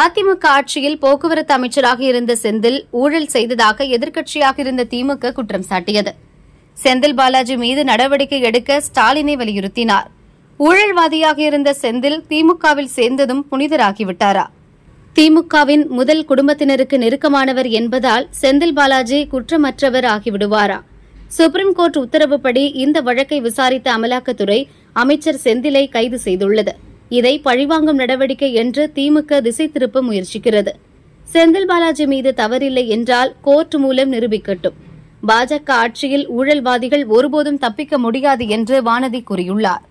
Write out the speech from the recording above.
அதிமுக ஆட்சியில் போக்குவரத்து அமைச்சராக இருந்த செந்தில் ஊழல் செய்ததாக எதிர்க்கட்சியாக இருந்த திமுக குற்றம் சாட்டியது செந்தில் பாலாஜி மீது நடவடிக்கை எடுக்க ஸ்டாலினை வலியுறுத்தினார் ஊழல்வாதியாக இருந்த செந்தில் திமுகவில் சேர்ந்ததும் புனிதராகிவிட்டாரா திமுகவின் முதல் குடும்பத்தினருக்கு நெருக்கமானவர் என்பதால் செந்தில் பாலாஜி குற்றமற்றவர் ஆகிவிடுவாரா சுப்ரீம் கோர்ட் உத்தரவுப்படி இந்த வழக்கை விசாரித்த அமலாக்கத்துறை அமைச்சர் செந்திலை கைது செய்துள்ளது இதை பழிவாங்கும் நடவடிக்கை என்று திமுக திசை திருப்ப முயற்சிக்கிறது செந்தில் பாலாஜி மீது தவறில்லை என்றால் கோர்ட் மூலம் நிரூபிக்கட்டும் பாஜக ஆட்சியில் ஊழல்வாதிகள் ஒருபோதும் தப்பிக்க முடியாது என்று வானதி கூறியுள்ளார்